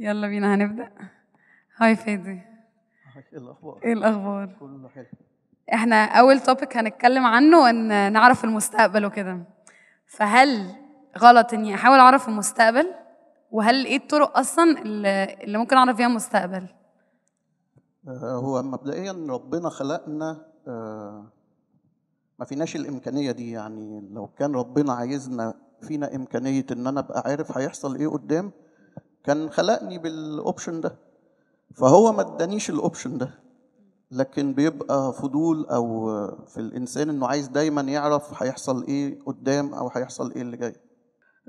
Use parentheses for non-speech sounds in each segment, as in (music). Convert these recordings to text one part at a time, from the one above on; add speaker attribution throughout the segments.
Speaker 1: يلا بينا هنبدأ هاي فادي ايه الأخبار؟ ايه الأخبار؟ كله حلو احنا أول توبيك هنتكلم عنه إن نعرف المستقبل وكده فهل غلط إني أحاول أعرف المستقبل؟ وهل إيه الطرق أصلا اللي ممكن أعرف فيها المستقبل؟
Speaker 2: آه، هو مبدئيا ربنا خلقنا آه، ما فيناش الامكانيه دي يعني لو كان ربنا عايزنا فينا امكانيه ان انا ابقى عارف هيحصل ايه قدام كان خلقني بالاوبشن ده فهو ما ادانيش الاوبشن ده لكن بيبقى فضول او في الانسان انه عايز دايما يعرف هيحصل ايه قدام او هيحصل ايه اللي جاي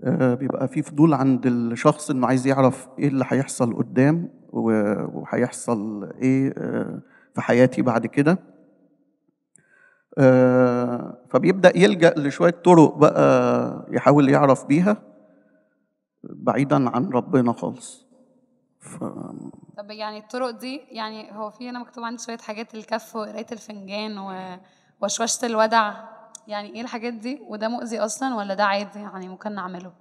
Speaker 2: آه، بيبقى في فضول عند الشخص انه عايز يعرف ايه اللي هيحصل قدام وهيحصل ايه آه، في حياتي بعد كده آه، فبيبدا يلجا لشويه طرق بقى يحاول يعرف بيها بعيدا عن ربنا خالص ف...
Speaker 1: طب يعني الطرق دي يعني هو في هنا مكتوب عندي شويه حاجات الكف وقرايه الفنجان ووشوشه الودع يعني ايه الحاجات دي وده مؤذي اصلا ولا ده عادي يعني ممكن نعمله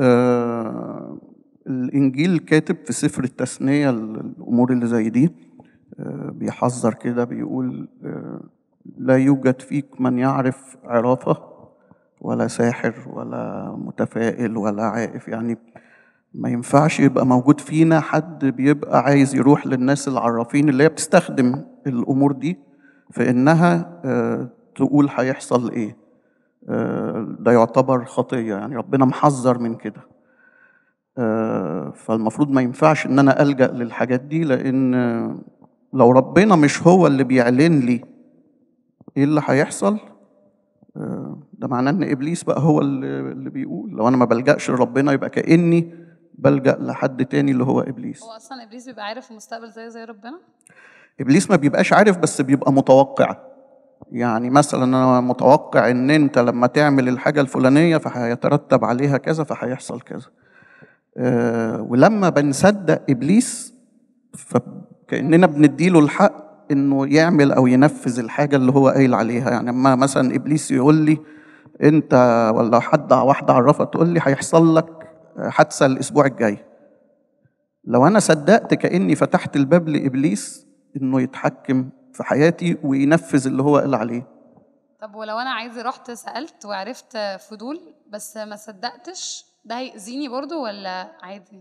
Speaker 2: آه الانجيل كاتب في سفر التثنيه الامور اللي زي دي آه، بيحذر كده بيقول آه، لا يوجد فيك من يعرف عرافه ولا ساحر ولا متفائل ولا عائف يعني ما ينفعش يبقى موجود فينا حد بيبقى عايز يروح للناس العرافين اللي هي بتستخدم الامور دي في انها آه، تقول هيحصل ايه آه، ده يعتبر خطيه يعني ربنا محذر من كده آه، فالمفروض ما ينفعش ان انا الجا للحاجات دي لان لو ربنا مش هو اللي بيعلن لي ايه اللي هيحصل ده معناه ان ابليس بقى هو اللي بيقول لو انا ما بلجاش لربنا يبقى كاني بلجا لحد تاني اللي هو ابليس هو
Speaker 1: اصلا ابليس بيبقى عارف المستقبل زي زي ربنا
Speaker 2: ابليس ما بيبقاش عارف بس بيبقى متوقع يعني مثلا انا متوقع ان انت لما تعمل الحاجه الفلانيه فهيترتب عليها كذا فهيحصل كذا آه، ولما بنصدق ابليس فكاننا بنديله الحق انه يعمل او ينفذ الحاجه اللي هو قايل عليها يعني اما مثلا ابليس يقول لي انت ولا حد واحده عرفت تقول لي هيحصل لك حادثه الاسبوع الجاي لو انا صدقت كاني فتحت الباب لابليس انه يتحكم في حياتي وينفذ اللي هو قال عليه
Speaker 1: طب ولو انا عايزه رحت سالت وعرفت فضول بس ما صدقتش ده هيأذيني برضو ولا عادي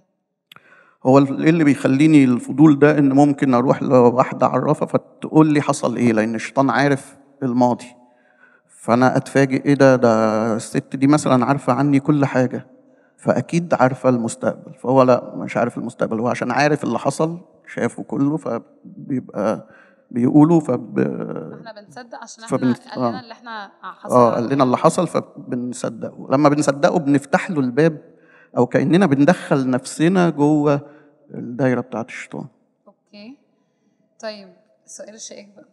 Speaker 2: هو إيه اللي بيخليني الفضول ده ان ممكن اروح لواحده عرفه فتقول لي حصل ايه لان الشيطان عارف الماضي فانا اتفاجئ ايه ده ده الست دي مثلا عارفه عني كل حاجه فاكيد عارفه المستقبل فهو لا مش عارف المستقبل هو عشان عارف اللي حصل شافه كله فبيبقى بيقولوا فب احنا بنصدق عشان احنا فبنت... قال لنا آه. اللي احنا حصل اه قال لنا اللي حصل فبنصدقه لما بنصدقه بنفتح له الباب او كاننا بندخل نفسنا جوه الدايره بتاعه الشيطان
Speaker 1: اوكي طيب السؤال الشائك بقى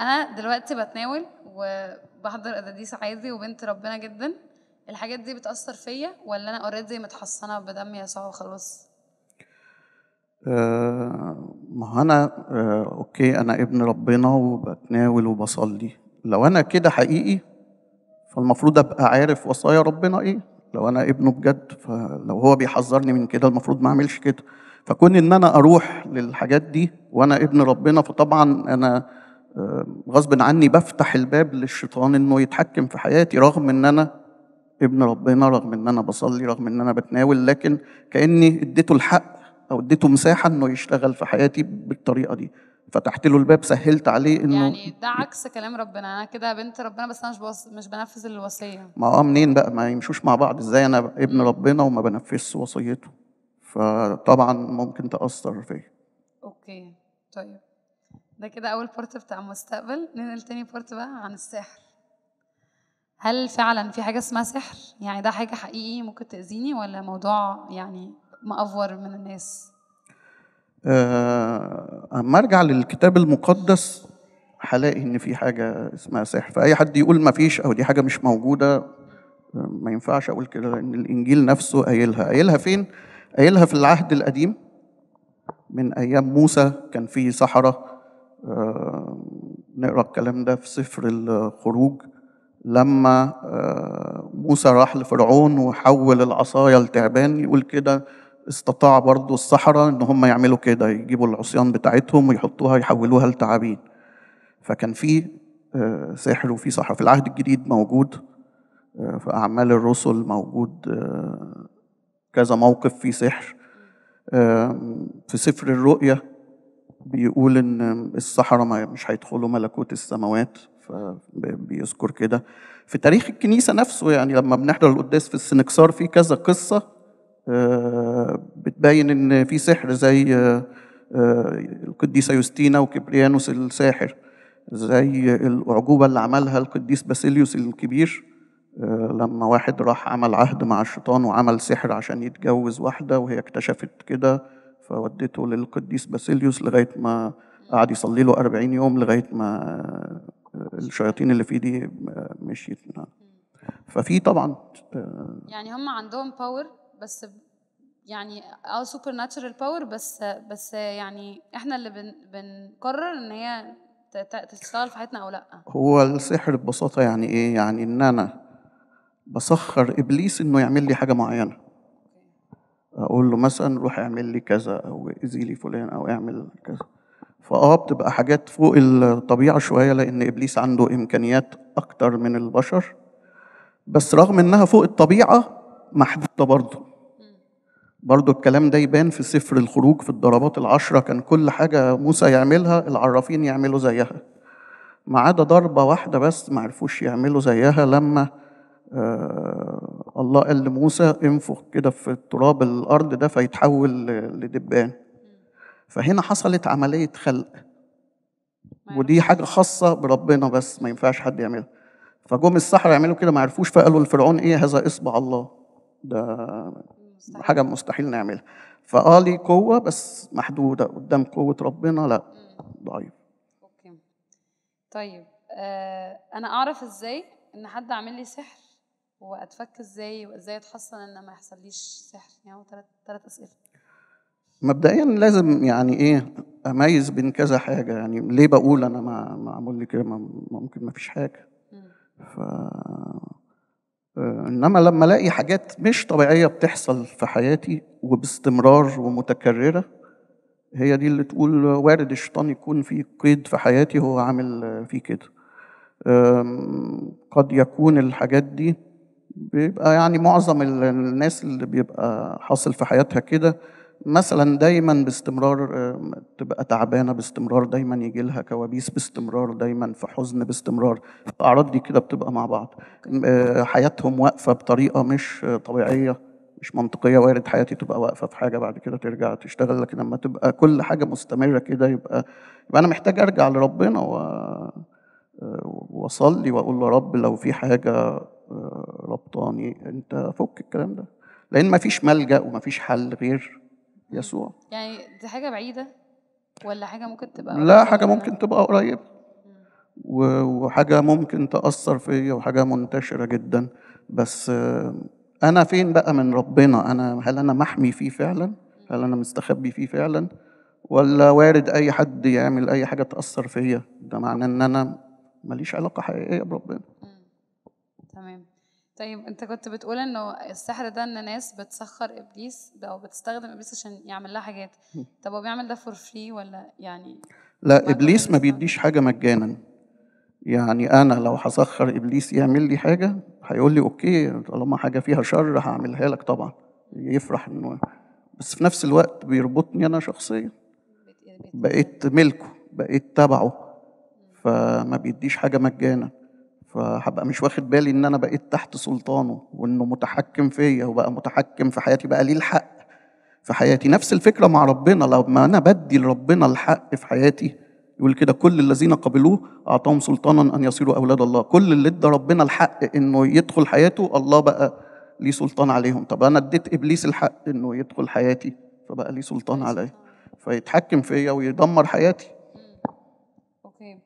Speaker 1: انا دلوقتي بتناول وبحضر قداديس عادي وبنت ربنا جدا الحاجات دي بتاثر فيا ولا انا اوريدي متحصنه بدم يسوع وخلاص
Speaker 2: آه ما انا آه اوكي انا ابن ربنا وبتناول وبصلي لو انا كده حقيقي فالمفروض ابقى عارف وصايا ربنا ايه لو انا ابنه بجد فلو هو بيحذرني من كده المفروض ما اعملش كده فكون ان انا اروح للحاجات دي وانا ابن ربنا فطبعا انا غصب عني بفتح الباب للشيطان انه يتحكم في حياتي رغم ان انا ابن ربنا رغم ان انا بصلي رغم ان انا بتناول لكن كاني اديته الحق او اديته مساحه انه يشتغل في حياتي بالطريقه دي فتحت له الباب سهلت عليه انه يعني
Speaker 1: ده عكس كلام ربنا انا كده بنت ربنا بس انا مش بوص... مش بنفذ الوصيه
Speaker 2: ما اه منين بقى ما يمشوش مع بعض ازاي انا ابن ربنا وما بنفذش وصيته فطبعا ممكن تاثر فيا
Speaker 1: اوكي طيب ده كده أول بارت بتاع المستقبل ننقل تاني بارت بقى عن السحر هل فعلا في حاجة اسمها سحر؟ يعني ده حاجة حقيقي ممكن تأذيني ولا موضوع يعني مأفور من الناس؟
Speaker 2: أه أما أرجع للكتاب المقدس هلاقي إن في حاجة اسمها سحر فأي حد يقول ما فيش أو دي حاجة مش موجودة ما ينفعش أقول كده لأن الإنجيل نفسه قايلها قايلها فين؟ قايلها في العهد القديم من أيام موسى كان في صحراء آه، نقرا الكلام ده في سفر الخروج لما آه، موسى راح لفرعون وحول العصايا لتعبان يقول كده استطاع برضو الصحراء ان هم يعملوا كده يجيبوا العصيان بتاعتهم ويحطوها يحولوها لتعابين فكان في آه، سحر وفي صحراء في العهد الجديد موجود في أعمال الرسل موجود كذا موقف فيه سحر في سفر الرؤية بيقول ان الصحراء مش هيدخلوا ملكوت السماوات فبيذكر كده في تاريخ الكنيسة نفسه يعني لما بنحضر القداس في السنكسار في كذا قصة آه، بتبين ان في سحر زي آه، آه، القديسة يوستينا وكبريانوس الساحر زي الأعجوبة اللي عملها القديس باسيليوس الكبير لما واحد راح عمل عهد مع الشيطان وعمل سحر عشان يتجوز واحدة وهي اكتشفت كده فوديته للقديس باسيليوس لغايه ما قعد يصلي له 40 يوم لغايه ما الشياطين اللي فيه دي مشيت منها نعم. ففي طبعا
Speaker 1: يعني هم عندهم باور بس يعني اه سوبر ناتشرال باور بس بس يعني احنا اللي بن بنقرر ان هي تشتغل في حياتنا او لا
Speaker 2: هو السحر ببساطه يعني ايه يعني ان انا بسخر ابليس انه يعمل لي حاجه معينه اقول له مثلا روح اعمل لي كذا او اذي لي فلان او اعمل كذا فاه بتبقى حاجات فوق الطبيعه شويه لان ابليس عنده امكانيات اكتر من البشر بس رغم انها فوق الطبيعه محدوده برضه برضه الكلام ده يبان في سفر الخروج في الضربات العشرة كان كل حاجة موسى يعملها العرافين يعملوا زيها ما عدا ضربة واحدة بس ما عرفوش يعملوا زيها لما آه، الله قال لموسى انفخ كده في التراب الارض ده فيتحول لدبان فهنا حصلت عمليه خلق ودي حاجه خاصه بربنا بس ما ينفعش حد يعملها فجم السحره يعملوا كده ما عرفوش فقالوا لفرعون ايه هذا اصبع الله ده حاجه مستحيل نعملها فاه لي قوه بس محدوده قدام قوه ربنا لا ضعيف اوكي
Speaker 1: طيب آه، انا اعرف ازاي ان حد عامل لي سحر واتفك ازاي وازاي اتحصن ان ما يحصليش سحر يعني ثلاث ثلاث اسئله
Speaker 2: مبدئيا لازم يعني ايه اميز بين كذا حاجه يعني ليه بقول انا ما معمول لي كده ممكن ما فيش حاجه ف آه، انما لما الاقي حاجات مش طبيعيه بتحصل في حياتي وباستمرار ومتكرره هي دي اللي تقول وارد الشيطان يكون في قيد في حياتي هو عامل فيه كده قد يكون الحاجات دي بيبقى يعني معظم الناس اللي بيبقى حاصل في حياتها كده مثلا دايما باستمرار تبقى تعبانه باستمرار دايما يجي لها كوابيس باستمرار دايما في حزن باستمرار الاعراض دي كده بتبقى مع بعض حياتهم واقفه بطريقه مش طبيعيه مش منطقيه وارد حياتي تبقى واقفه في حاجه بعد كده ترجع تشتغل لكن لما تبقى كل حاجه مستمره كده يبقى يبقى انا محتاج ارجع لربنا و واصلي واقول له رب لو في حاجه آه، ربطاني انت فك الكلام ده لان مفيش ملجا ومفيش حل غير يسوع
Speaker 1: يعني دي حاجه بعيده ولا حاجه ممكن تبقى لا حاجه ممكن
Speaker 2: تبقى قريبه وحاجه ممكن تاثر فيا وحاجه منتشره جدا بس آه، انا فين بقى من ربنا انا هل انا محمي فيه فعلا هل انا مستخبي فيه فعلا ولا وارد اي حد يعمل اي حاجه تاثر فيا ده معناه ان انا ماليش علاقه حقيقيه بربنا
Speaker 1: تمام طيب انت كنت بتقول انه السحر ده ان ناس بتسخر ابليس ده او بتستخدم ابليس عشان يعمل لها حاجات طب هو بيعمل ده فور فري ولا يعني
Speaker 2: لا ابليس ما بيديش حاجه مجانا يعني انا لو هسخر ابليس يعمل لي حاجه هيقول لي اوكي طالما حاجه فيها شر هعملها لك طبعا يفرح انه بس في نفس الوقت بيربطني انا شخصيا بقيت ملكه بقيت تبعه فما بيديش حاجه مجانا فهبقى مش واخد بالي ان انا بقيت تحت سلطانه وانه متحكم فيا وبقى متحكم في حياتي بقى ليه الحق في حياتي نفس الفكره مع ربنا لما انا بدي لربنا الحق في حياتي يقول كده كل الذين قبلوه اعطاهم سلطانا ان يصيروا اولاد الله كل اللي ادى ربنا الحق انه يدخل حياته الله بقى ليه سلطان عليهم طب انا اديت ابليس الحق انه يدخل حياتي فبقى ليه سلطان عليا فيتحكم فيا ويدمر حياتي
Speaker 1: اوكي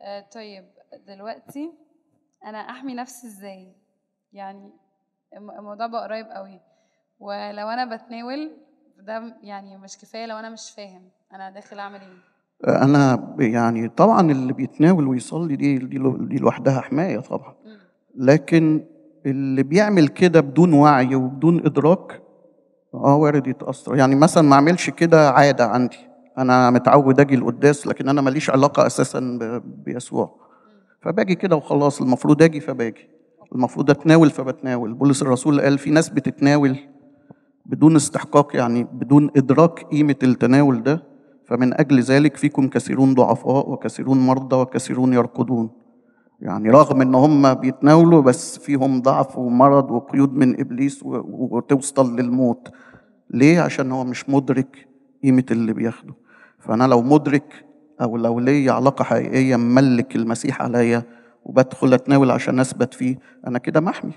Speaker 1: آه، طيب دلوقتي انا احمي نفسي ازاي يعني الموضوع بقى قريب قوي ولو انا بتناول ده يعني مش كفايه لو انا مش فاهم انا داخل اعمل
Speaker 2: ايه انا يعني طبعا اللي بيتناول ويصلي دي دي, لوحدها حمايه طبعا لكن اللي بيعمل كده بدون وعي وبدون ادراك اه وارد يتاثر يعني مثلا ما اعملش كده عاده عندي انا متعود اجي القداس لكن انا ماليش علاقه اساسا بيسوع فباجي كده وخلاص المفروض اجي فباجي المفروض اتناول فبتناول بولس الرسول قال في ناس بتتناول بدون استحقاق يعني بدون ادراك قيمه التناول ده فمن اجل ذلك فيكم كثيرون ضعفاء وكثيرون مرضى وكثيرون يرقدون يعني رغم ان هم بيتناولوا بس فيهم ضعف ومرض وقيود من ابليس وتوصل للموت ليه عشان هو مش مدرك قيمه اللي بياخده فانا لو مدرك أو لو لي علاقة حقيقية مملك المسيح عليا وبدخل أتناول عشان أثبت فيه أنا كده محمي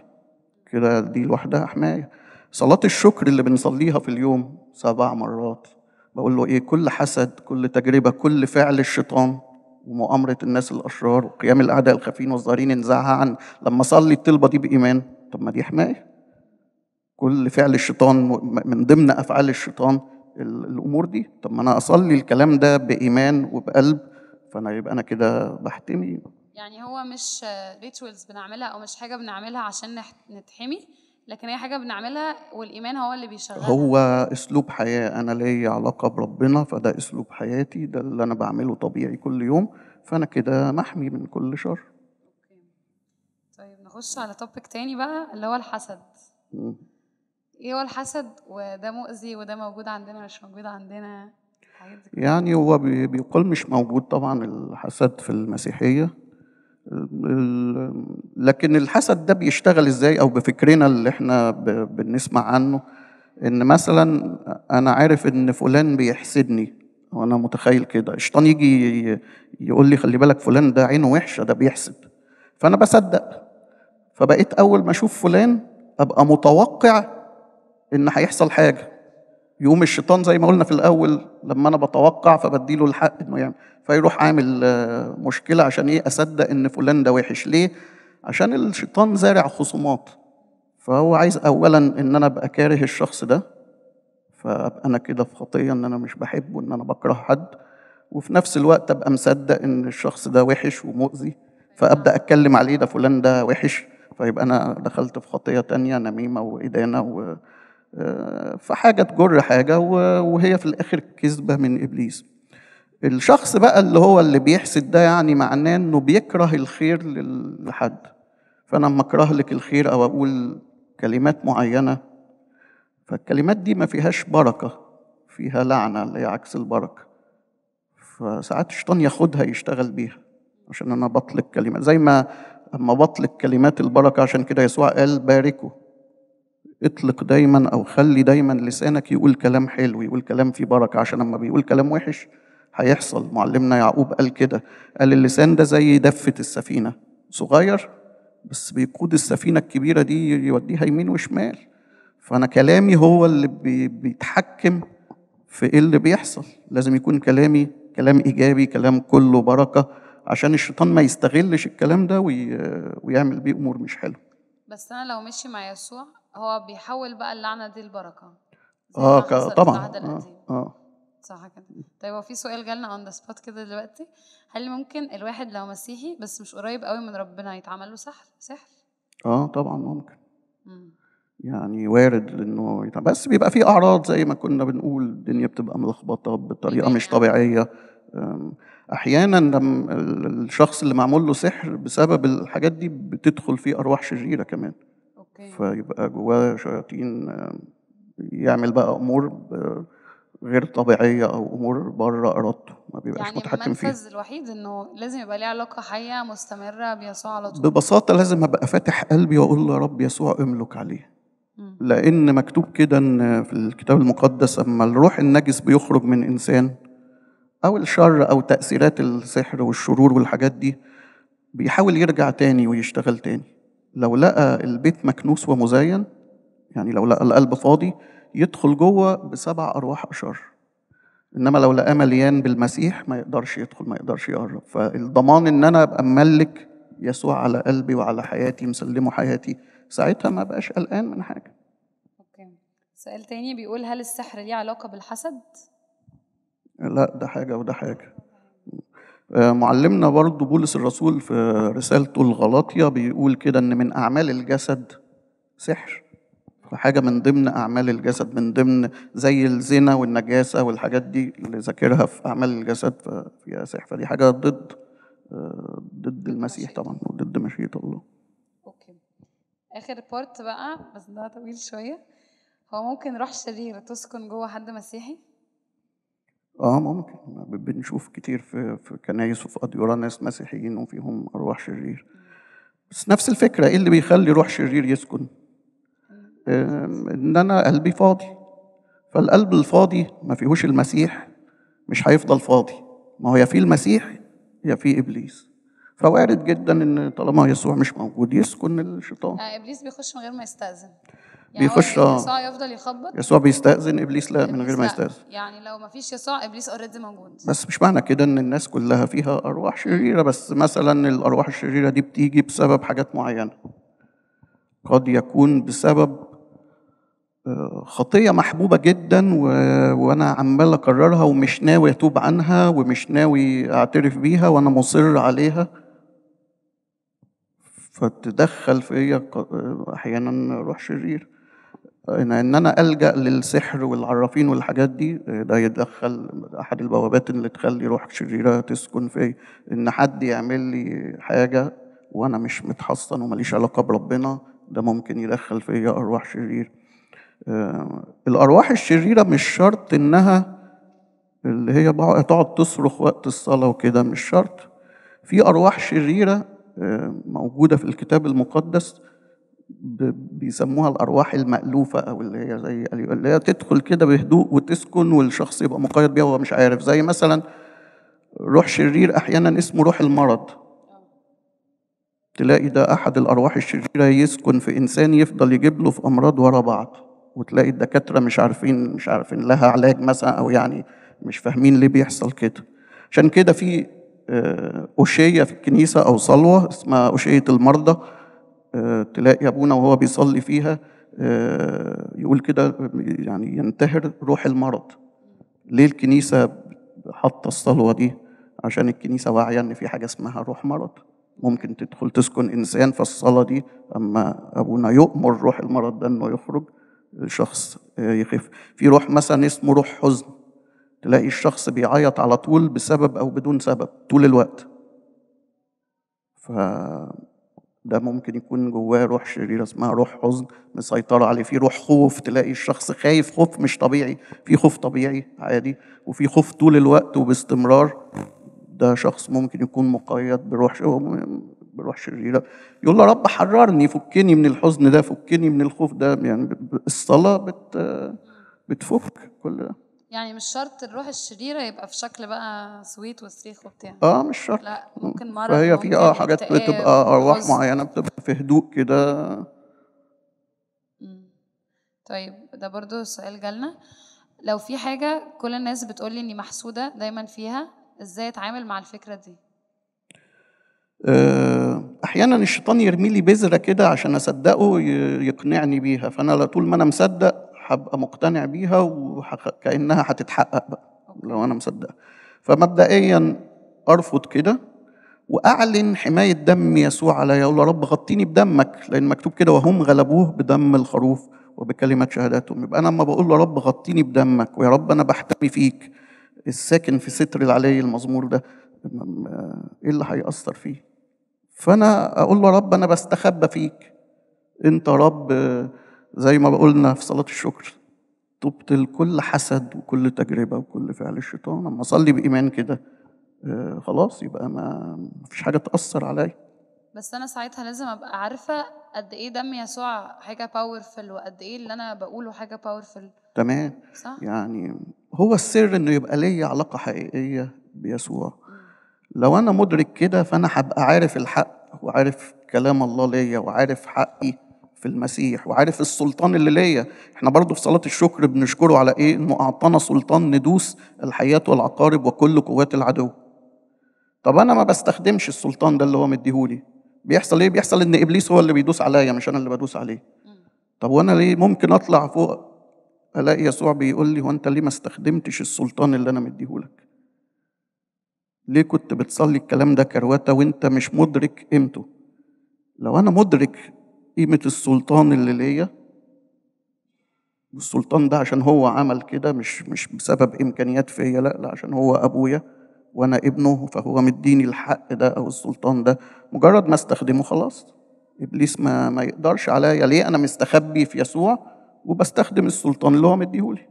Speaker 2: كده دي لوحدها حماية صلاة الشكر اللي بنصليها في اليوم سبع مرات بقول له إيه كل حسد كل تجربة كل فعل الشيطان ومؤامرة الناس الأشرار وقيام الأعداء الخفين والظاهرين انزعها عن لما أصلي الطلبة دي بإيمان طب ما دي حماية كل فعل الشيطان من ضمن أفعال الشيطان الامور دي طب ما انا اصلي الكلام ده بايمان وبقلب فانا يبقى انا كده بحتمي
Speaker 1: يعني هو مش ريتشولز بنعملها او مش حاجه بنعملها عشان نتحمي لكن هي حاجه بنعملها والايمان هو اللي بيشغلها هو
Speaker 2: اسلوب حياه انا ليا علاقه بربنا فده اسلوب حياتي ده اللي انا بعمله طبيعي كل يوم فانا كده محمي من كل شر
Speaker 1: طيب نخش على توبيك تاني بقى اللي هو الحسد م. ايه هو الحسد وده مؤذي وده موجود عندنا مش موجود عندنا
Speaker 2: يعني هو بيقول مش موجود طبعا الحسد في المسيحيه لكن الحسد ده بيشتغل ازاي او بفكرنا اللي احنا بنسمع عنه ان مثلا انا عارف ان فلان بيحسدني وانا متخيل كده الشيطان يجي يقول لي خلي بالك فلان ده عينه وحشه ده بيحسد فانا بصدق فبقيت اول ما اشوف فلان ابقى متوقع ان هيحصل حاجه يقوم الشيطان زي ما قلنا في الاول لما انا بتوقع فبديله الحق انه يعمل فيروح عامل آه، مشكله عشان ايه اصدق ان فلان ده وحش ليه عشان الشيطان زارع خصومات فهو عايز اولا ان انا ابقى كاره الشخص ده فابقى انا كده في خطيه ان انا مش بحبه ان انا بكره حد وفي نفس الوقت ابقى مصدق ان الشخص ده وحش ومؤذي فابدا اتكلم عليه ده فلان ده وحش فيبقى انا دخلت في خطيه تانية نميمه وادانه و... آه، فحاجه تجر حاجه وهي في الاخر كذبه من ابليس الشخص بقى اللي هو اللي بيحسد ده يعني معناه انه بيكره الخير لحد فانا لما اكره لك الخير او اقول كلمات معينه فالكلمات دي ما فيهاش بركه فيها لعنه اللي هي عكس البركه فساعات الشيطان ياخدها يشتغل بيها عشان انا بطلق كلمات زي ما اما بطلق كلمات البركه عشان كده يسوع قال باركوا اطلق دايما او خلي دايما لسانك يقول كلام حلو يقول كلام فيه بركه عشان اما بيقول كلام وحش هيحصل معلمنا يعقوب قال كده قال اللسان ده زي دفه السفينه صغير بس بيقود السفينه الكبيره دي يوديها يمين وشمال فانا كلامي هو اللي بيتحكم في ايه اللي بيحصل لازم يكون كلامي كلام ايجابي كلام كله بركه عشان الشيطان ما يستغلش الكلام ده ويعمل بيه امور مش حلوه
Speaker 1: بس انا لو مشي مع يسوع هو بيحول بقى اللعنه دي لبركه اه طبعا آه،, آه. صح كده طيب هو في سؤال جالنا اون ذا سبوت كده دلوقتي هل ممكن الواحد لو مسيحي بس مش قريب قوي من ربنا يتعمل له سحر سحر
Speaker 2: اه طبعا ممكن مم. يعني وارد انه بس بيبقى في اعراض زي ما كنا بنقول الدنيا بتبقى ملخبطه بطريقه مش طبيعيه احيانا لما الشخص اللي معمول له سحر بسبب الحاجات دي بتدخل فيه ارواح شريره كمان فيبقى جواه شياطين يعمل بقى امور آه، غير طبيعيه او امور بره ارادته ما بيبقاش يعني متحكم فيها المنفذ
Speaker 1: الوحيد انه لازم يبقى ليه علاقه حيه مستمره بيسوع على طول
Speaker 2: ببساطه لازم ابقى فاتح قلبي واقول له يا رب يسوع املك عليه لان مكتوب كده ان في الكتاب المقدس اما الروح النجس بيخرج من انسان او الشر او تاثيرات السحر والشرور والحاجات دي بيحاول يرجع تاني ويشتغل تاني لو لقى البيت مكنوس ومزين يعني لو لقى القلب فاضي يدخل جوه بسبع أرواح أشر إنما لو لقاه مليان بالمسيح ما يقدرش يدخل ما يقدرش يقرب فالضمان إن أنا أبقى ملك يسوع على قلبي وعلى حياتي مسلمه حياتي ساعتها ما بقاش قلقان من حاجة
Speaker 1: أوكي. سؤال تاني بيقول هل السحر ليه علاقة بالحسد؟
Speaker 2: لا ده حاجة وده حاجة آه، معلمنا برضو بولس الرسول في رسالته الغلاطية بيقول كده إن من أعمال الجسد سحر فحاجة من ضمن أعمال الجسد من ضمن زي الزنا والنجاسة والحاجات دي اللي ذاكرها في أعمال الجسد فيها سحر فدي حاجة ضد آه، ضد المسيح طبعا وضد مشيئة الله أوكي
Speaker 1: آخر بارت بقى بس ده طويل شوية هو ممكن روح شريرة تسكن جوه حد مسيحي؟
Speaker 2: اه ممكن بنشوف كتير في في كنايس وفي اديره ناس مسيحيين وفيهم ارواح شرير بس نفس الفكره ايه اللي بيخلي روح شرير يسكن ان انا قلبي فاضي فالقلب الفاضي ما فيهوش المسيح مش هيفضل فاضي ما هو يا فيه المسيح يا فيه ابليس فوارد جدا ان طالما يسوع مش موجود يسكن الشيطان
Speaker 1: آه ابليس بيخش من غير ما يستاذن
Speaker 2: يعني بيخش يعني آه. يسوع
Speaker 1: يفضل يخبط يسوع بيستأذن ابليس لا من غير ما يستأذن يعني لو ما فيش يسوع ابليس اوريدي موجود
Speaker 2: بس مش معنى كده ان الناس كلها فيها ارواح شريره بس مثلا الارواح الشريره دي بتيجي بسبب حاجات معينه قد يكون بسبب آه، خطيه محبوبه جدا و... وانا عمال اكررها ومش ناوي اتوب عنها ومش ناوي اعترف بيها وانا مصر عليها فتدخل فيا آه، احيانا روح شريره ان انا الجا للسحر والعرافين والحاجات دي ده يدخل احد البوابات اللي تخلي روح شريره تسكن في ان حد يعمل لي حاجه وانا مش متحصن وماليش علاقه بربنا ده ممكن يدخل فيا ارواح شريره آه، الارواح الشريره مش شرط انها اللي هي تقعد تصرخ وقت الصلاه وكده مش شرط في ارواح شريره آه، موجوده في الكتاب المقدس بيسموها الارواح المالوفه او اللي هي زي اللي هي تدخل كده بهدوء وتسكن والشخص يبقى مقيد بيها وهو مش عارف زي مثلا روح شرير احيانا اسمه روح المرض تلاقي ده احد الارواح الشريره يسكن في انسان يفضل يجيب له في امراض ورا بعض وتلاقي الدكاتره مش عارفين مش عارفين لها علاج مثلا او يعني مش فاهمين ليه بيحصل كده عشان كده في آه، أوشية في الكنيسة أو صلوة اسمها أوشية المرضى آه، تلاقي ابونا وهو بيصلي فيها آه، يقول كده يعني ينتهر روح المرض ليه الكنيسه حاطه الصلوه دي عشان الكنيسه واعيه ان في حاجه اسمها روح مرض ممكن تدخل تسكن انسان فالصلاه دي اما ابونا يؤمر روح المرض ده انه يخرج الشخص آه، يخف في روح مثلا اسمه روح حزن تلاقي الشخص بيعيط على طول بسبب او بدون سبب طول الوقت ف ده ممكن يكون جواه روح شريرة اسمها روح حزن مسيطرة عليه في روح خوف تلاقي الشخص خايف خوف مش طبيعي في خوف طبيعي عادي وفي خوف طول الوقت وباستمرار ده شخص ممكن يكون مقيد بروح بروح شريرة يقول له رب حررني فكني من الحزن ده فكني من الخوف ده يعني الصلاة بت بتفك كل ده
Speaker 1: يعني مش شرط الروح الشريره يبقى في شكل بقى سويت وصريخ وبتاع اه مش شرط لا ممكن مره فهي في اه حاجات بتبقى ارواح معينه
Speaker 2: بتبقى في هدوء كده
Speaker 1: طيب ده برضو سؤال جالنا لو في حاجه كل الناس بتقول لي اني محسوده دايما فيها ازاي اتعامل مع الفكره دي
Speaker 2: آه، احيانا الشيطان يرمي لي بذره كده عشان اصدقه يقنعني بيها فانا على طول ما انا مصدق هبقى مقتنع بيها وكأنها هتتحقق بقى لو أنا مصدقها فمبدئيا أرفض كده وأعلن حماية دم يسوع علي أقول رب غطيني بدمك لأن مكتوب كده وهم غلبوه بدم الخروف وبكلمة شهاداتهم يبقى أنا لما بقول له رب غطيني بدمك ويا رب أنا بحتمي فيك الساكن في ستر العلي المزمور ده إيه اللي هيأثر فيه فأنا أقول له رب أنا بستخبى فيك أنت رب زي ما قلنا في صلاة الشكر تبطل كل حسد وكل تجربة وكل فعل الشيطان لما أصلي بإيمان كده آه، خلاص يبقى ما فيش حاجة تأثر عليا
Speaker 1: بس أنا ساعتها لازم أبقى عارفة قد إيه دم يسوع حاجة باورفل وقد إيه اللي أنا بقوله حاجة باورفل
Speaker 2: تمام صح؟ يعني هو السر إنه يبقى ليا علاقة حقيقية بيسوع لو أنا مدرك كده فأنا هبقى عارف الحق وعارف كلام الله ليا وعارف حقي في المسيح وعارف السلطان اللي ليا احنا برضو في صلاة الشكر بنشكره على ايه انه اعطانا سلطان ندوس الحيات والعقارب وكل قوات العدو طب انا ما بستخدمش السلطان ده اللي هو مديهولي بيحصل ايه بيحصل ان ابليس هو اللي بيدوس عليا مش انا اللي بدوس عليه طب وانا ليه ممكن اطلع فوق الاقي يسوع بيقول لي هو انت ليه ما استخدمتش السلطان اللي انا مديهولك ليه كنت بتصلي الكلام ده كروته وانت مش مدرك قيمته لو انا مدرك قيمة السلطان اللي ليا والسلطان ده عشان هو عمل كده مش مش بسبب إمكانيات فيا لا لا عشان هو أبويا وأنا ابنه فهو مديني الحق ده أو السلطان ده مجرد ما استخدمه خلاص إبليس ما, ما يقدرش عليا ليه أنا مستخبي في يسوع وبستخدم السلطان اللي هو مديهولي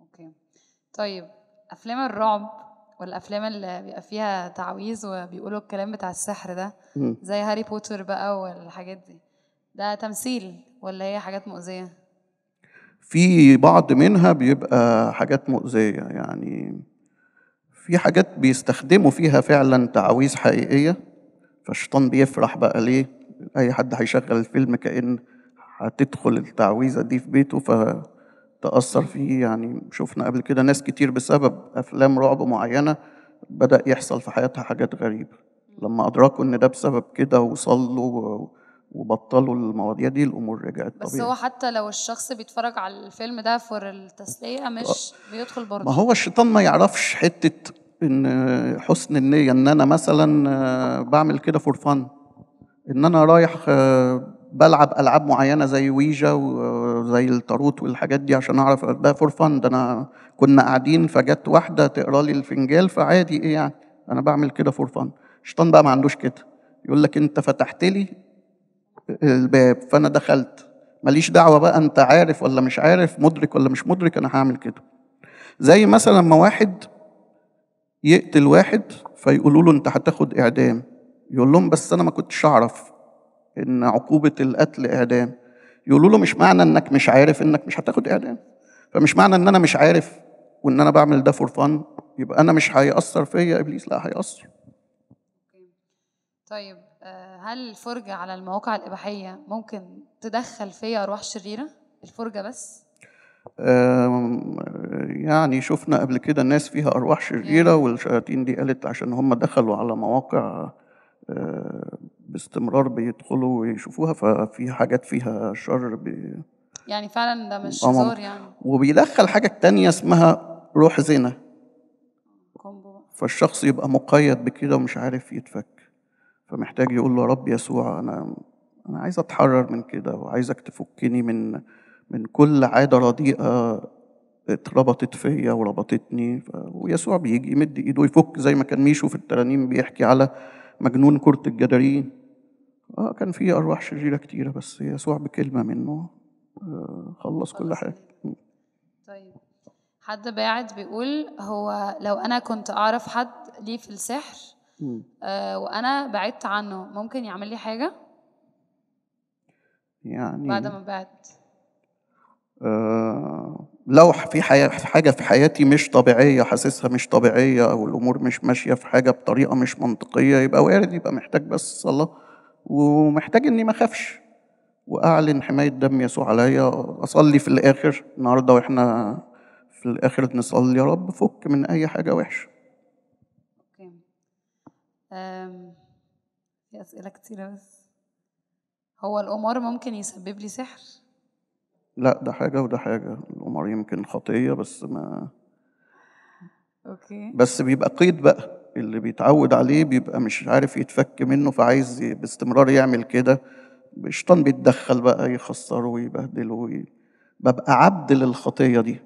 Speaker 1: أوكي طيب أفلام الرعب والافلام اللي بيبقى فيها تعويذ وبيقولوا الكلام بتاع السحر ده زي هاري بوتر بقى والحاجات دي ده تمثيل ولا هي حاجات مؤذيه
Speaker 2: في بعض منها بيبقى حاجات مؤذيه يعني في حاجات بيستخدموا فيها فعلا تعويذ حقيقيه فالشيطان بيفرح بقى ليه اي حد هيشغل الفيلم كان هتدخل التعويذه دي في بيته ف تأثر فيه يعني شفنا قبل كده ناس كتير بسبب أفلام رعب معينة بدأ يحصل في حياتها حاجات غريبة لما أدركوا إن ده بسبب كده وصلوا وبطلوا المواضيع دي الامور رجعت بس طبيعي. هو
Speaker 1: حتى لو الشخص بيتفرج على الفيلم ده فور التسليه مش بيدخل برضه ما هو
Speaker 2: الشيطان ما يعرفش حته ان حسن النيه ان انا مثلا آه، بعمل كده فور فن ان انا رايح آه، بلعب العاب معينه زي ويجا و زي التاروت والحاجات دي عشان اعرف ده فور فن ده انا كنا قاعدين فجت واحده تقرا لي الفنجال فعادي ايه يعني انا بعمل كده فور فن الشيطان بقى ما عندوش كده يقول لك انت فتحت لي الباب فانا دخلت ماليش دعوه بقى انت عارف ولا مش عارف مدرك ولا مش مدرك انا هعمل كده زي مثلا ما واحد يقتل واحد فيقولوا له انت هتاخد اعدام يقول لهم بس انا ما كنتش اعرف ان عقوبه القتل اعدام يقولوا له مش معنى انك مش عارف انك مش هتاخد اعدام فمش معنى ان انا مش عارف وان انا بعمل ده فور فن يبقى انا مش هيأثر فيا ابليس لا هيأثر
Speaker 1: طيب آه، هل الفرجة على المواقع الإباحية ممكن تدخل فيا أرواح شريرة؟ الفرجة بس؟
Speaker 2: يعني شفنا قبل كده ناس فيها أرواح شريرة والشياطين دي قالت عشان هم دخلوا على مواقع آه، باستمرار بيدخلوا ويشوفوها ففي حاجات فيها شر بي...
Speaker 1: يعني فعلا ده مش آه، هزار يعني
Speaker 2: وبيدخل حاجة تانية اسمها روح زنا فالشخص يبقى مقيد بكده ومش عارف يتفك فمحتاج يقول له رب يسوع أنا أنا عايز أتحرر من كده وعايزك تفكني من من كل عادة رديئة اتربطت فيا وربطتني ويسوع بيجي يمد ايده يفك زي ما كان ميشو في الترانيم بيحكي على مجنون كرة الجدارين اه كان في ارواح شريره كتيره بس يسوع بكلمه منه آه خلص كل حاجه
Speaker 1: طيب حد باعت بيقول هو لو انا كنت اعرف حد ليه في السحر آه وانا بعدت عنه ممكن يعمل لي حاجه
Speaker 2: يعني بعد ما بعت آه لو في حاجه في حياتي مش طبيعيه حاسسها مش طبيعيه او الامور مش ماشيه في حاجه بطريقه مش منطقيه يبقى وارد يبقى محتاج بس صلاه ومحتاج اني ما اخافش واعلن حمايه دم يسوع عليا اصلي في الاخر النهارده واحنا في الاخر نصلي يا رب فك من اي حاجه وحشه
Speaker 1: اوكي في اسئله كتيره بس هو القمار ممكن يسبب لي سحر
Speaker 2: لا ده حاجه وده حاجه القمار يمكن خطيه بس ما اوكي بس بيبقى قيد بقى اللي بيتعود عليه بيبقى مش عارف يتفك منه فعايز باستمرار يعمل كده الشيطان بيتدخل بقى يخسره ويبهدله وي... ببقى عبد للخطيه دي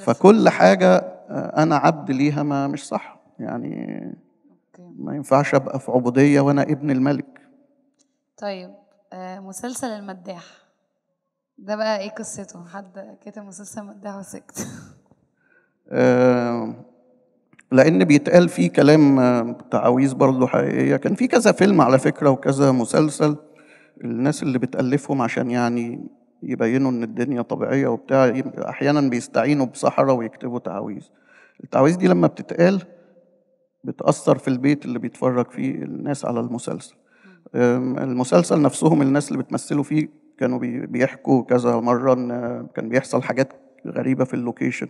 Speaker 2: فكل حاجه آه، انا عبد ليها ما مش صح يعني ما ينفعش ابقى في عبوديه وانا ابن الملك
Speaker 1: طيب آه، مسلسل المداح ده بقى ايه قصته حد كتب مسلسل مداح وسكت
Speaker 2: آه، لان بيتقال فيه كلام آه، تعاويذ برضه حقيقيه كان في كذا فيلم على فكره وكذا مسلسل الناس اللي بتالفهم عشان يعني يبينوا ان الدنيا طبيعيه وبتاع احيانا بيستعينوا بصحراء ويكتبوا تعاويذ التعاويذ دي لما بتتقال بتاثر في البيت اللي بيتفرج فيه الناس على المسلسل المسلسل نفسهم الناس اللي بتمثلوا فيه كانوا بيحكوا كذا مره ان كان بيحصل حاجات غريبه في اللوكيشن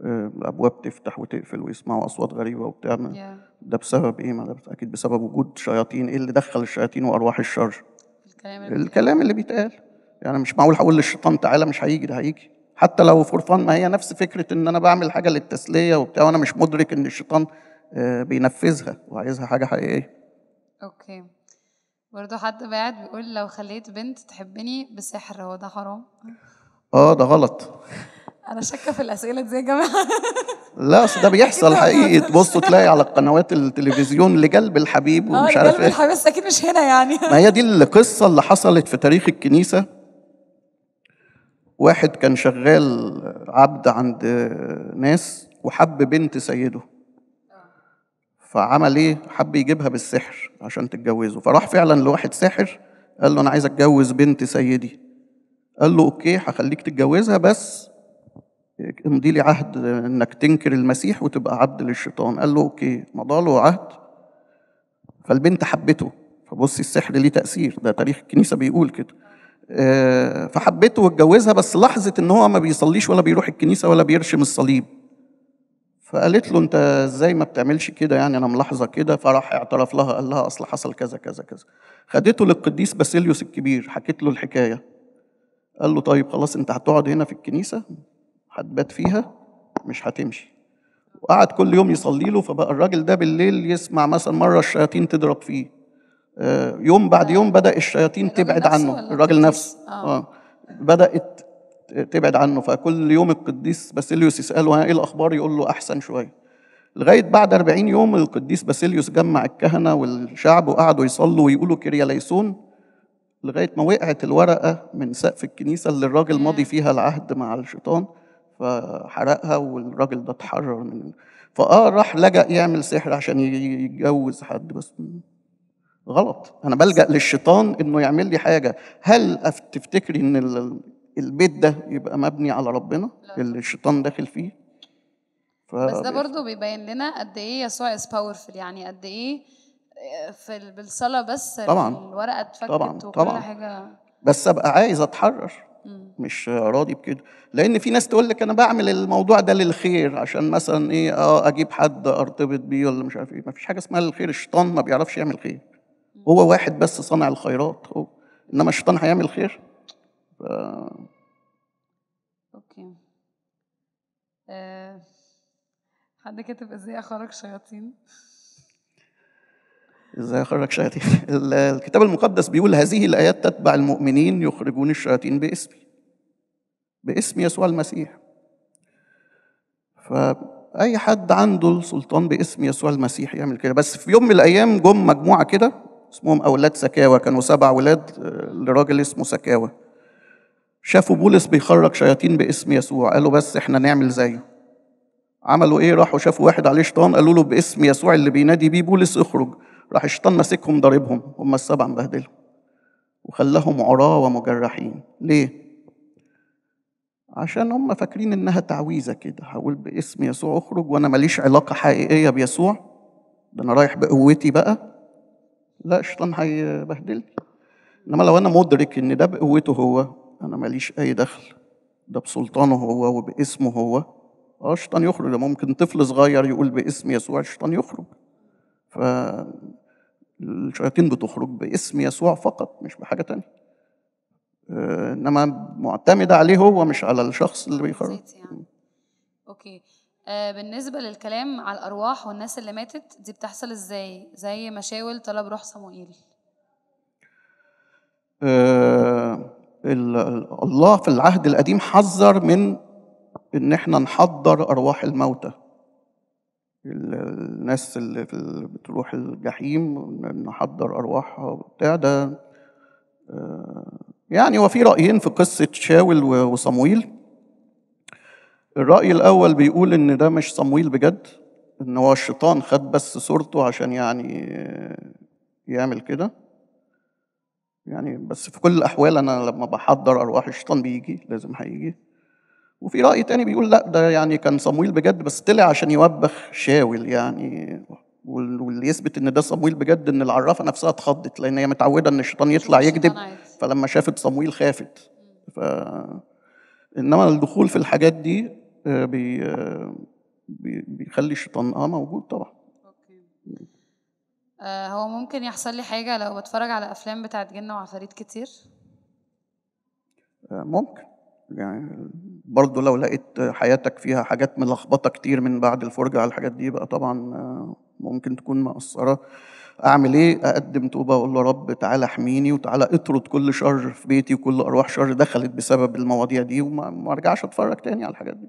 Speaker 2: الابواب تفتح وتقفل ويسمعوا اصوات غريبه وبتاع yeah. ده بسبب ايه ما ده اكيد بسبب وجود شياطين ايه اللي دخل الشياطين وارواح الشر الكلام اللي, الكلام اللي بيتقال يعني مش معقول هقول للشيطان تعالى مش هيجي ده هيجي حتى لو فرفان ما هي نفس فكره ان انا بعمل حاجه للتسليه وبتاع وانا مش مدرك ان الشيطان آه، بينفذها وعايزها حاجه حقيقيه
Speaker 1: اوكي برضه حد بعد بيقول لو خليت بنت تحبني بسحر هو ده حرام
Speaker 2: اه ده غلط
Speaker 1: انا شاكه في الاسئله دي يا جماعه
Speaker 2: لا اصل ده بيحصل حقيقي تبصوا تلاقي على القنوات التلفزيون لجلب الحبيب آه، ومش عارف ايه الحبيب
Speaker 1: بس اكيد مش هنا يعني
Speaker 2: ما هي دي القصه اللي حصلت في تاريخ الكنيسه واحد كان شغال عبد عند ناس وحب بنت سيده فعمل ايه حب يجيبها بالسحر عشان تتجوزه فراح فعلا لواحد ساحر قال له انا عايز اتجوز بنت سيدي قال له اوكي هخليك تتجوزها بس امضي لي عهد انك تنكر المسيح وتبقى عبد للشيطان قال له اوكي مضى له عهد فالبنت حبته فبصي السحر ليه تاثير ده تاريخ الكنيسه بيقول كده آه، فحبته واتجوزها بس لحظه ان هو ما بيصليش ولا بيروح الكنيسه ولا بيرشم الصليب فقالت له انت ازاي ما بتعملش كده يعني انا ملاحظه كده فراح اعترف لها قال لها اصل حصل كذا كذا كذا خدته للقديس باسيليوس الكبير حكيت له الحكايه قال له طيب خلاص انت هتقعد هنا في الكنيسه هتبات فيها مش هتمشي وقعد كل يوم يصلي له فبقى الراجل ده بالليل يسمع مثلا مره الشياطين تضرب فيه آه، يوم بعد يوم بدا الشياطين تبعد عنه الراجل نفسه آه. اه بدات تبعد عنه فكل يوم القديس باسيليوس يساله ايه الاخبار يقول له احسن شويه لغايه بعد 40 يوم القديس باسيليوس جمع الكهنه والشعب وقعدوا يصلوا ويقولوا ليسون لغايه ما وقعت الورقه من سقف الكنيسه اللي الراجل ماضي فيها العهد مع الشيطان فحرقها والراجل ده اتحرر من فاه راح لجا يعمل سحر عشان يتجوز حد بس غلط انا بلجا للشيطان انه يعمل لي حاجه هل تفتكري ان البيت ده يبقى مبني على ربنا اللي الشيطان داخل فيه ف... بس ده
Speaker 1: برضو بيبين لنا قد ايه يسوع از باورفل يعني قد ايه آه، في بالصلاه بس طبعا الورقه اتفكت طبعا وكل طبعا حاجه
Speaker 2: بس ابقى عايز اتحرر مش راضي بكده لان في ناس تقول لك انا بعمل الموضوع ده للخير عشان مثلا ايه اه اجيب حد ارتبط بيه ولا مش عارف ايه ما فيش حاجه اسمها الخير الشيطان ما بيعرفش يعمل خير هو واحد بس صانع الخيرات هو انما الشيطان هيعمل خير ف...
Speaker 1: اوكي أه... حد كاتب ازاي اخرج شياطين
Speaker 2: ازاي اخرج شياطين (laughs) الكتاب المقدس بيقول هذه الايات تتبع المؤمنين يخرجون الشياطين باسمي باسم يسوع المسيح فأي حد عنده السلطان باسم يسوع المسيح يعمل كده بس في يوم من الأيام جم مجموعة كده اسمهم أولاد سكاوى كانوا سبع ولاد آه، لراجل اسمه سكاوى شافوا بولس بيخرج شياطين باسم يسوع قالوا بس احنا نعمل زيه عملوا ايه راحوا شافوا واحد عليه شيطان قالوا له باسم يسوع اللي بينادي بيه بولس اخرج راح الشيطان ماسكهم ضاربهم هم السبع مبهدلهم وخلاهم عراة ومجرحين ليه عشان هم فاكرين انها تعويذه كده هقول باسم يسوع اخرج وانا ماليش علاقه حقيقيه بيسوع ده انا رايح بقوتي بقى لا الشيطان هيبهدلني انما لو انا مدرك ان ده بقوته هو انا ماليش اي دخل ده بسلطانه هو وباسمه هو اه الشيطان يخرج ده ممكن طفل صغير يقول باسم يسوع الشيطان يخرج ف الشياطين بتخرج باسم يسوع فقط مش بحاجه تانية انما معتمده عليه هو مش على الشخص اللي بيخرج يعني.
Speaker 1: اوكي آه بالنسبه للكلام على الارواح والناس اللي ماتت دي بتحصل ازاي زي مشاول طلب روح صموئيل
Speaker 2: آه الله في العهد القديم حذر من ان احنا نحضر ارواح الموتى الناس اللي في بتروح الجحيم نحضر ارواحها وبتاع ده آه يعني وفي رأيين في قصة شاول وصمويل الرأي الأول بيقول إن ده مش صمويل بجد إن هو الشيطان خد بس صورته عشان يعني يعمل كده يعني بس في كل الأحوال أنا لما بحضر أرواح الشيطان بيجي لازم هيجي وفي رأي تاني بيقول لا ده يعني كان صمويل بجد بس طلع عشان يوبخ شاول يعني واللي يثبت ان ده صمويل بجد ان العرافه نفسها اتخضت لان هي متعوده ان الشيطان يطلع يكذب فلما شافت صمويل خافت ف انما الدخول في الحاجات دي آه، آه، بي بيخلي الشيطان اه موجود طبعا اوكي
Speaker 1: آه، هو ممكن يحصل لي حاجه لو بتفرج على افلام بتاعت جن وعفاريت كتير
Speaker 2: ممكن يعني برضه لو لقيت حياتك فيها حاجات ملخبطه كتير من بعد الفرجه على الحاجات دي بقى طبعا ممكن تكون مقصره اعمل ايه اقدم توبه اقول له رب تعالى احميني وتعالى اطرد كل شر في بيتي وكل ارواح شر دخلت بسبب المواضيع دي وما ارجعش اتفرج تاني على الحاجات دي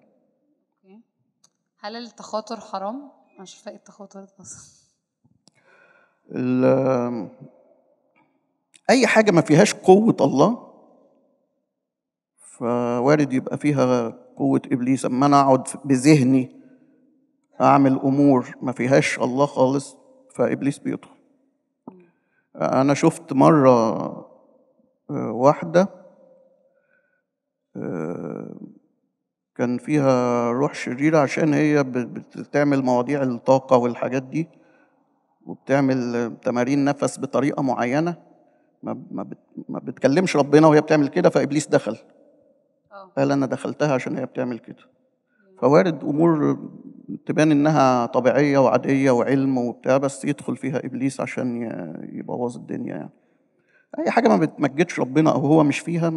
Speaker 1: هل التخاطر حرام انا مش فاهم التخاطر اصلا
Speaker 2: اي حاجه ما فيهاش قوه الله فوارد يبقى فيها قوه ابليس اما انا اقعد بذهني اعمل امور ما فيهاش الله خالص فابليس بيطغى انا شفت مره آه، واحده آه، كان فيها روح شريرة عشان هي بتعمل مواضيع الطاقة والحاجات دي وبتعمل تمارين نفس بطريقة معينة ما بتكلمش ربنا وهي بتعمل كده فإبليس دخل آه. قال أنا دخلتها عشان هي بتعمل كده فوارد امور تبان انها طبيعيه وعاديه وعلم وبتاع بس يدخل فيها ابليس عشان يبوظ الدنيا يعني اي حاجه ما بتمجدش ربنا او هو مش فيها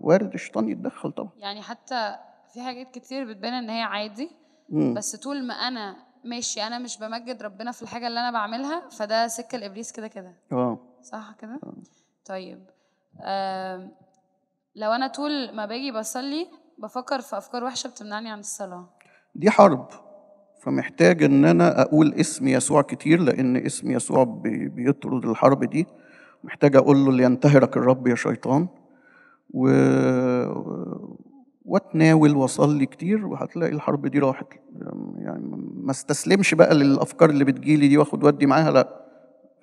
Speaker 2: وارد الشيطان يتدخل طبعا
Speaker 1: يعني حتى في حاجات كتير بتبان ان هي عادي مم. بس طول ما انا ماشي انا مش بمجد ربنا في الحاجه اللي انا بعملها فده سكه لابليس كده كده اه صح كده آه. طيب آه لو انا طول ما باجي بصلي بفكر في افكار وحشه بتمنعني عن الصلاه
Speaker 2: دي حرب فمحتاج ان انا اقول اسم يسوع كتير لان اسم يسوع بيطرد الحرب دي محتاج اقول له لينتهرك الرب يا شيطان و... واتناول واصلي كتير وهتلاقي الحرب دي راحت يعني ما استسلمش بقى للافكار اللي بتجيلي دي واخد ودي معاها لا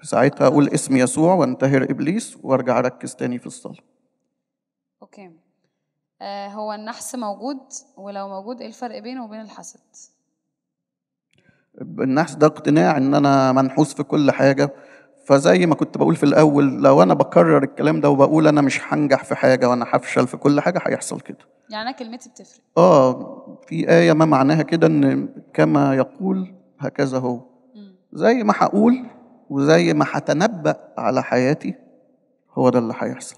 Speaker 2: ساعتها اقول اسم يسوع وانتهر ابليس وارجع اركز تاني في الصلاه
Speaker 1: اوكي آه، هو النحس موجود ولو موجود ايه الفرق بينه وبين الحسد
Speaker 2: النحس ده اقتناع ان انا منحوس في كل حاجه فزي ما كنت بقول في الاول لو انا بكرر الكلام ده وبقول انا مش هنجح في حاجه وانا هفشل في كل حاجه هيحصل كده
Speaker 1: يعني انا كلمتي بتفرق
Speaker 2: اه في ايه ما معناها كده ان كما يقول هكذا هو زي ما هقول وزي ما هتنبأ على حياتي هو ده اللي هيحصل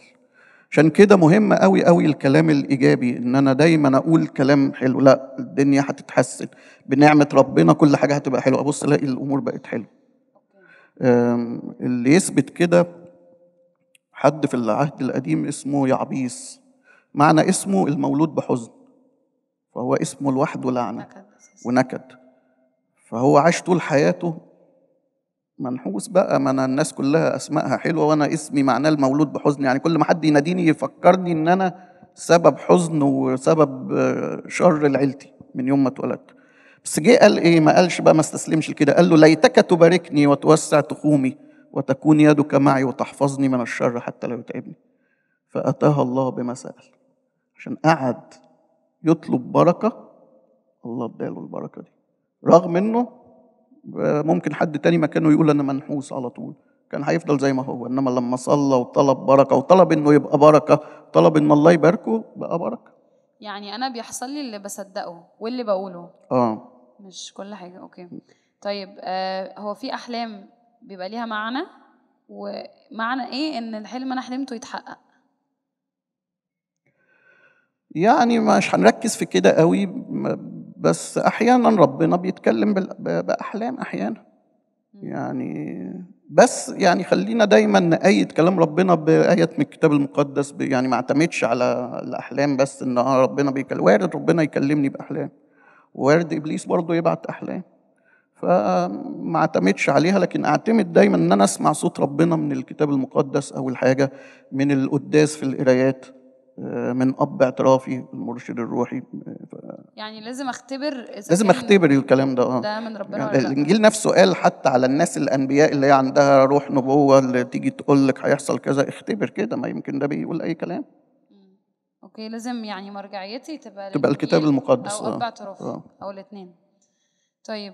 Speaker 2: عشان كده مهم قوي قوي الكلام الايجابي ان انا دايما اقول كلام حلو لا الدنيا هتتحسن بنعمه ربنا كل حاجه هتبقى حلوه ابص الاقي الامور بقت حلوه اللي يثبت كده حد في العهد القديم اسمه يعبيس معنى اسمه المولود بحزن فهو اسمه لوحده لعنه ونكد فهو عاش طول حياته منحوس بقى ما انا الناس كلها اسمائها حلوه وانا اسمي معناه المولود بحزن يعني كل ما حد يناديني يفكرني ان انا سبب حزن وسبب آه، شر لعيلتي من يوم ما اتولدت بس جه قال ايه ما قالش بقى ما استسلمش لكده قال له ليتك تباركني وتوسع تخومي وتكون يدك معي وتحفظني من الشر حتى لا يتعبني فاتاها الله بما سال عشان قعد يطلب بركه الله اداله البركه دي رغم انه ممكن حد تاني مكانه يقول انا منحوس على طول كان هيفضل زي ما هو انما لما صلى وطلب بركه وطلب انه يبقى بركه طلب ان الله يباركه بقى بركه
Speaker 1: يعني انا بيحصل لي اللي بصدقه واللي بقوله اه مش كل حاجه اوكي طيب آه هو في احلام بيبقى ليها معنى ومعنى ايه ان الحلم انا حلمته يتحقق
Speaker 2: يعني مش هنركز في كده قوي بس احيانا ربنا بيتكلم باحلام احيانا يعني بس يعني خلينا دايما نأيد كلام ربنا بآية من الكتاب المقدس يعني ما اعتمدش على الأحلام بس إن آه ربنا بيكلم وارد ربنا يكلمني بأحلام وارد إبليس برضه يبعت أحلام فما اعتمدش عليها لكن اعتمد دايما إن أنا أسمع صوت ربنا من الكتاب المقدس أو الحاجة من القداس في القرايات آه، من اب اعترافي المرشد الروحي آه، ف...
Speaker 1: يعني لازم اختبر
Speaker 2: لازم اختبر الكلام ده اه ده من ربنا يعني الانجيل نفسه قال حتى على الناس الانبياء اللي هي عندها روح نبوه اللي تيجي تقول لك هيحصل كذا اختبر كده ما يمكن ده بيقول اي كلام
Speaker 1: اوكي لازم يعني مرجعيتي تبقى تبقى الكتاب المقدس او اب آه. اعترافي او الاثنين طيب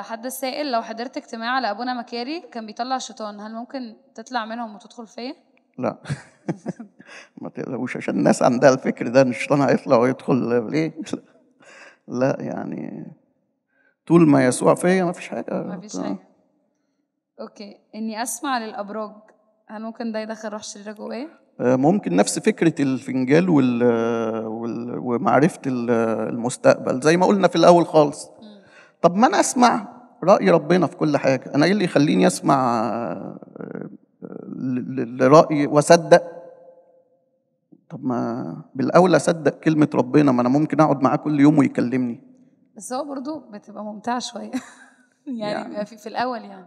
Speaker 1: حد السائل لو حضرت اجتماع لابونا مكاري كان بيطلع شيطان هل ممكن تطلع منهم وتدخل فيا؟
Speaker 2: لا (laughs) ما تقلقوش عشان الناس عندها الفكر ده ان الشيطان هيطلع ويدخل ليه (laughs) لا يعني طول ما يسوع فيا ما فيش حاجه ما فيش حاجه
Speaker 1: اوكي اني اسمع للابراج هل ممكن ده يدخل روح شريره جوايا
Speaker 2: آه، ممكن نفس فكرة الفنجال وال... وال... ومعرفة المستقبل زي ما قلنا في الأول خالص طب ما أنا أسمع رأي ربنا في كل حاجة أنا إيه اللي يخليني أسمع آه، لرأي وصدق طب ما بالأولى أصدق كلمة ربنا ما أنا ممكن أقعد معاه كل يوم ويكلمني
Speaker 1: بس هو برضه بتبقى ممتعة شوية (laughs) يعني, يعني. في, في الأول يعني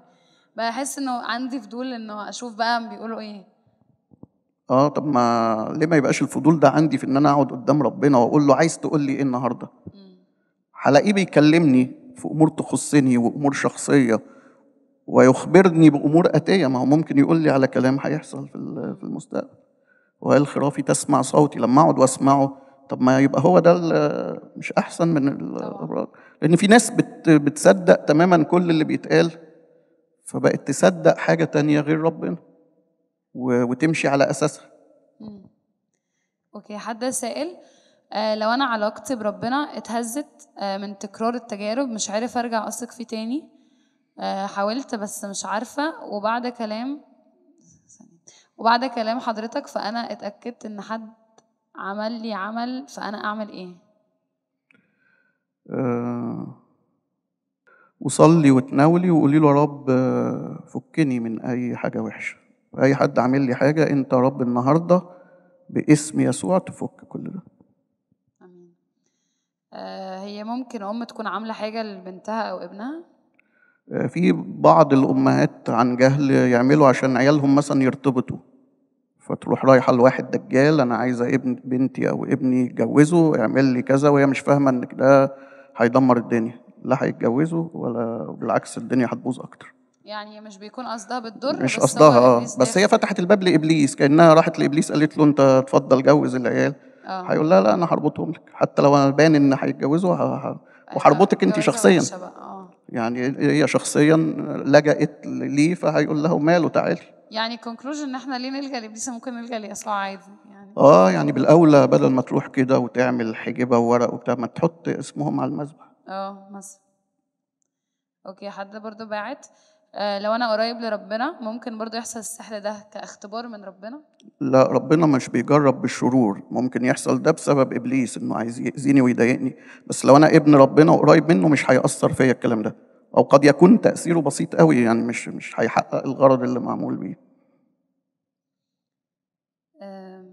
Speaker 1: بحس إنه عندي فضول إنه أشوف بقى بيقولوا إيه
Speaker 2: اه طب ما ليه ما يبقاش الفضول ده عندي في ان انا اقعد قدام ربنا واقول له عايز تقول لي ايه النهارده هلاقيه بيكلمني في امور تخصني وامور شخصيه ويخبرني بامور اتيه ما هو ممكن يقول لي على كلام هيحصل في في المستقبل وقال خرافي تسمع صوتي لما اقعد واسمعه طب ما يبقى هو ده مش احسن من الابراج لان في ناس بتصدق تماما كل اللي بيتقال فبقت تصدق حاجه تانية غير ربنا وتمشي على اساسها
Speaker 1: اوكي حد سائل آه لو انا علاقتي بربنا اتهزت آه من تكرار التجارب مش عارف ارجع اثق فيه تاني آه، حاولت بس مش عارفة وبعد كلام وبعد كلام حضرتك فأنا اتأكدت إن حد عمل لي عمل فأنا أعمل إيه؟
Speaker 2: أه وصلي وتناولي وقولي له يا رب آه، فكني من أي حاجة وحشة أي حد عامل لي حاجة أنت يا رب النهاردة باسم يسوع تفك كل ده
Speaker 1: أمين أه هي ممكن أم تكون عاملة حاجة لبنتها أو ابنها؟
Speaker 2: في بعض الامهات عن جهل يعملوا عشان عيالهم مثلا يرتبطوا فتروح رايحه لواحد دجال انا عايزه ابن بنتي او ابني يتجوزوا اعمل لي كذا وهي مش فاهمه ان ده هيدمر الدنيا لا هيتجوزوا ولا بالعكس الدنيا هتبوظ اكتر
Speaker 1: يعني مش بيكون قصدها بالضر مش قصدها اه
Speaker 2: بس هي فتحت الباب لابليس كانها راحت لابليس قالت له انت اتفضل جوز العيال آه. هيقول لها لا انا هربطهم لك حتى لو انا بان ان هيتجوزوا أيوة. وهربطك انت شخصيا يعني هي شخصيا لجأت ليه فهيقول له ماله تعالي
Speaker 1: يعني كونكلوجن ان احنا ليه نلجا لابليس ممكن نلجا لاصلع عادي
Speaker 2: يعني اه يعني بالاولى بدل ما تروح كده وتعمل حجبه وورق وبتاع ما تحط اسمهم على المذبح
Speaker 1: اه مثلا اوكي حد برضو باعت آه، لو انا قريب لربنا ممكن برضو يحصل السحر ده كاختبار من ربنا
Speaker 2: لا ربنا مش بيجرب بالشرور ممكن يحصل ده بسبب ابليس انه عايز يأذيني ويضايقني بس لو انا ابن ربنا وقريب منه مش هيأثر فيا الكلام ده او قد يكون تأثيره بسيط قوي يعني مش مش هيحقق الغرض اللي معمول بيه
Speaker 1: آه،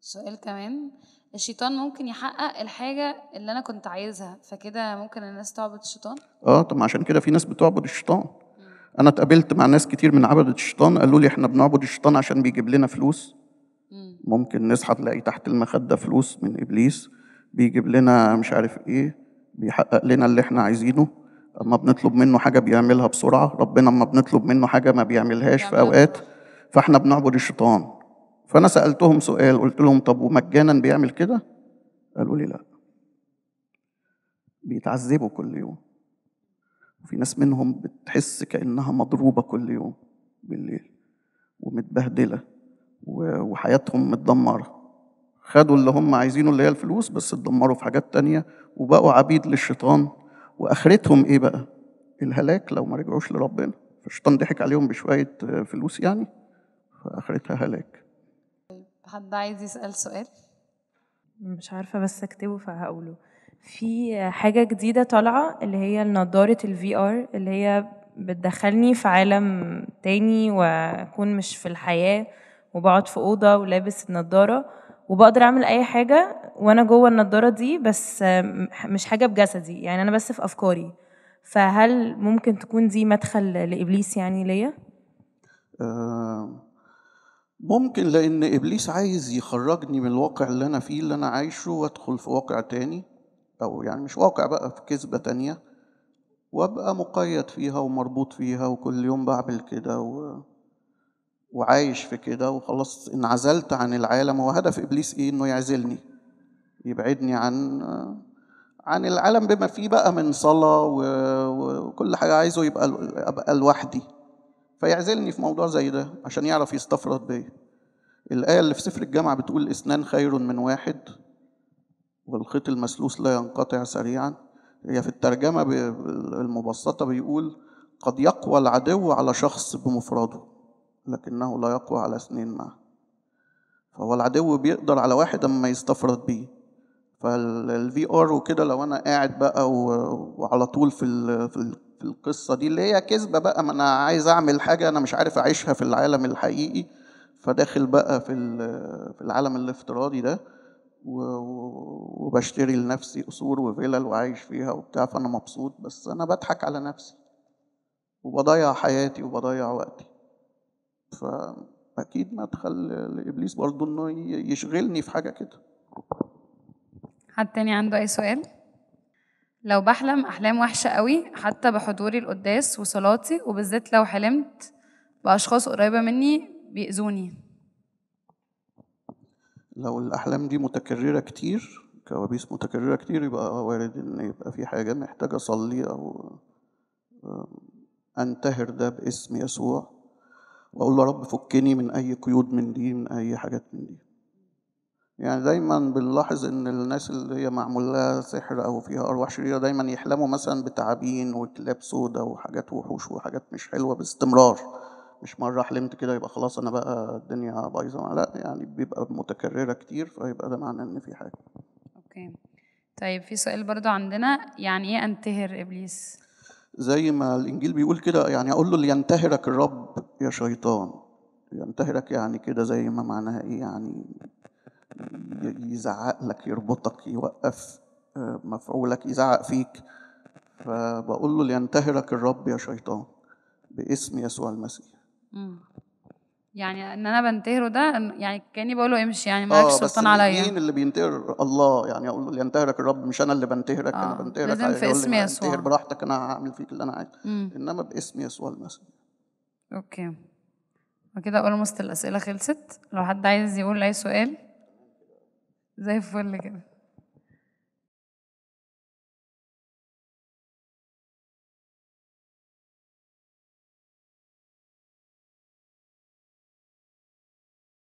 Speaker 1: سؤال كمان الشيطان ممكن يحقق الحاجه اللي انا كنت عايزها فكده ممكن الناس تعبد الشيطان
Speaker 2: اه طب عشان كده في ناس بتعبد الشيطان انا اتقابلت مع ناس كتير من عبده الشيطان قالوا لي احنا بنعبد الشيطان عشان بيجيب لنا فلوس ممكن نصحى تلاقي تحت المخده فلوس من ابليس بيجيب لنا مش عارف ايه بيحقق لنا اللي احنا عايزينه اما بنطلب منه حاجه بيعملها بسرعه ربنا اما بنطلب منه حاجه ما بيعملهاش في اوقات فاحنا بنعبد الشيطان فانا سالتهم سؤال قلت لهم طب ومجانا بيعمل كده قالوا لي لا بيتعذبوا كل يوم وفي ناس منهم بتحس كانها مضروبه كل يوم بالليل ومتبهدله وحياتهم متدمره خدوا اللي هم عايزينه اللي هي الفلوس بس اتدمروا في حاجات تانية وبقوا عبيد للشيطان واخرتهم ايه بقى الهلاك لو ما رجعوش لربنا فالشيطان ضحك عليهم بشويه فلوس يعني فاخرتها هلاك
Speaker 1: حد عايز يسأل سؤال؟ مش عارفة بس اكتبه فهقوله في حاجة جديدة طالعة اللي هي نضارة الفي ار اللي هي بتدخلني في عالم تاني واكون مش في الحياة وبقعد في أوضة ولابس النضارة وبقدر اعمل اي حاجه وانا جوه النضاره دي بس مش حاجه بجسدي يعني انا بس في افكاري فهل ممكن تكون دي مدخل لابليس يعني
Speaker 2: ليا آه ممكن لأن إبليس عايز يخرجني من الواقع اللي أنا فيه اللي أنا عايشه وأدخل في واقع تاني أو يعني مش واقع بقى في كذبة تانية وأبقى مقيد فيها ومربوط فيها وكل يوم بعمل كده و... وعايش في كده وخلاص انعزلت عن العالم هو هدف إبليس إيه إنه يعزلني يبعدني عن عن العالم بما فيه بقى من صلاة وكل حاجة عايزه يبقى أبقى لوحدي فيعزلني في موضوع زي ده عشان يعرف يستفرد بيا الآية اللي في سفر الجامعة بتقول اثنان خير من واحد والخيط المسلوس لا ينقطع سريعا هي في الترجمة المبسطة بيقول قد يقوى العدو على شخص بمفرده لكنه لا يقوى على اثنين معه فهو العدو بيقدر على واحد اما يستفرد بيه فالفي ار وكده لو انا قاعد بقى وعلى طول في في في القصه دي اللي هي كذبه بقى ما انا عايز اعمل حاجه انا مش عارف اعيشها في العالم الحقيقي فداخل بقى في في العالم الافتراضي ده وبشتري لنفسي قصور وفلل وعايش فيها وبتاع فانا مبسوط بس انا بضحك على نفسي وبضيع حياتي وبضيع وقتي فاكيد مدخل لابليس برضه انه يشغلني في حاجه كده
Speaker 1: حد تاني عنده اي سؤال؟ لو بحلم أحلام وحشة قوي حتى بحضوري القداس وصلاتي وبالذات لو حلمت بأشخاص قريبة مني بيأذوني
Speaker 2: لو الأحلام دي متكررة كتير كوابيس متكررة كتير يبقى آه، وارد إن يبقى في حاجة محتاجة أصلي أو آه، أنتهر ده باسم يسوع وأقول له رب فكني من أي قيود من دي من أي حاجات من دي يعني دايما بنلاحظ ان الناس اللي هي معمول لها سحر او فيها ارواح شريره دايما يحلموا مثلا بتعابين وكلاب سودا وحاجات وحوش وحاجات مش حلوه باستمرار مش مره حلمت كده يبقى خلاص انا بقى الدنيا بايظه لا يعني بيبقى متكرره كتير فيبقى ده معناه ان في حاجه
Speaker 1: اوكي طيب في سؤال برضو عندنا يعني ايه انتهر ابليس
Speaker 2: زي ما الانجيل بيقول كده يعني اقول له لينتهرك الرب يا شيطان ينتهرك يعني كده زي ما معناها ايه يعني يزعق لك يربطك يوقف آه، مفعولك يزعق فيك فبقول له لينتهرك الرب يا شيطان باسم يسوع المسيح
Speaker 1: يعني ان انا بنتهره ده يعني كاني بقول له امشي يعني مالكش آه، سلطان عليا مين
Speaker 2: اللي بينتهر الله يعني اقول له لينتهرك الرب مش انا اللي بنتهرك آه. انا بنتهرك لازم في اسم يسوع انتهر براحتك انا هعمل فيك اللي انا عايزه انما باسم يسوع المسيح
Speaker 1: اوكي وكده اولموست الاسئله خلصت لو حد عايز يقول اي سؤال زي الفل كده